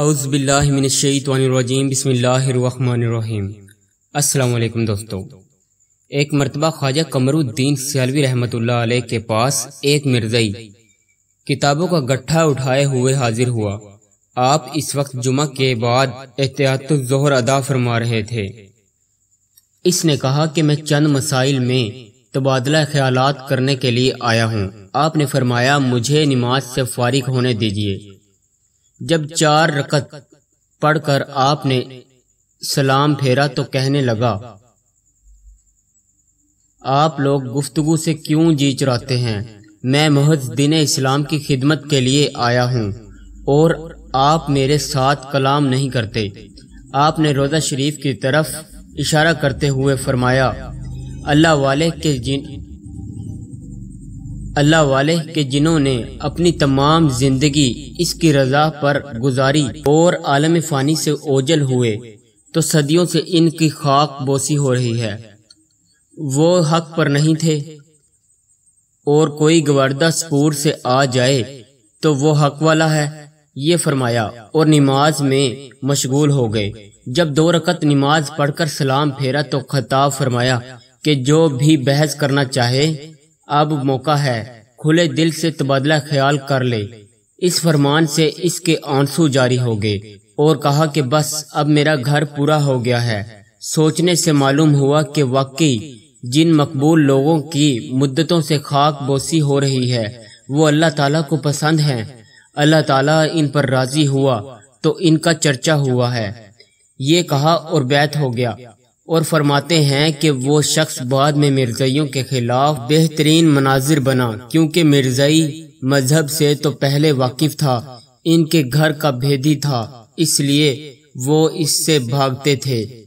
अउज़बिल्लिमिनशैतवानरजीम बसमीम अल्लाम दोस्तों एक मरतबा ख्वाजा कमरुद्दीन सियालवी रहमत के पास एक मिर्जई किताबों का गट्ठा उठाए हुए हाजिर हुआ आप इस वक्त जुमा के बाद एहतियात एहतियातजहर अदा फरमा रहे थे इसने कहा कि मैं चंद मसाइल में तबादला ख्याल करने के लिए आया हूँ आपने फरमाया मुझे नमाज से फारिग होने दीजिए जब चार रकत पढ़कर आपने सलाम फेरा तो कहने लगा आप लोग गुफ्तगु से क्यों जी चुराते हैं मैं महज दिन इस्लाम की खिदमत के लिए आया हूँ और आप मेरे साथ कलाम नहीं करते आपने रोज़ा शरीफ की तरफ इशारा करते हुए फरमाया अल्लाह वाले के जिन अल्लाह वाले के जिन्होंने अपनी तमाम जिंदगी इसकी रजा पर गुजारी और आलम फ़ानी से ओझल हुए तो सदियों से इनकी खाक बोसी हो रही है वो हक पर नहीं थे और कोई गवर्दा स्पूर से आ जाए तो वो हक वाला है ये फरमाया और नमाज में मशगूल हो गए जब दो रकत नमाज पढ़कर सलाम फेरा तो खताब फरमाया कि जो भी बहस करना चाहे अब मौका है खुले दिल से तबादला ख्याल कर ले इस फरमान से इसके आंसू जारी हो गए और कहा कि बस अब मेरा घर पूरा हो गया है सोचने से मालूम हुआ कि वाकई जिन मकबूल लोगों की मुद्दतों से खाक बोसी हो रही है वो अल्लाह ताला को पसंद हैं अल्लाह ताला इन पर राजी हुआ तो इनका चर्चा हुआ है ये कहा और बैत हो गया और फरमाते हैं कि वो शख्स बाद में मिर्ज़ियों के खिलाफ बेहतरीन मनाजिर बना क्योंकि मिर्जई मजहब से तो पहले वाकिफ था इनके घर का भेदी था इसलिए वो इससे भागते थे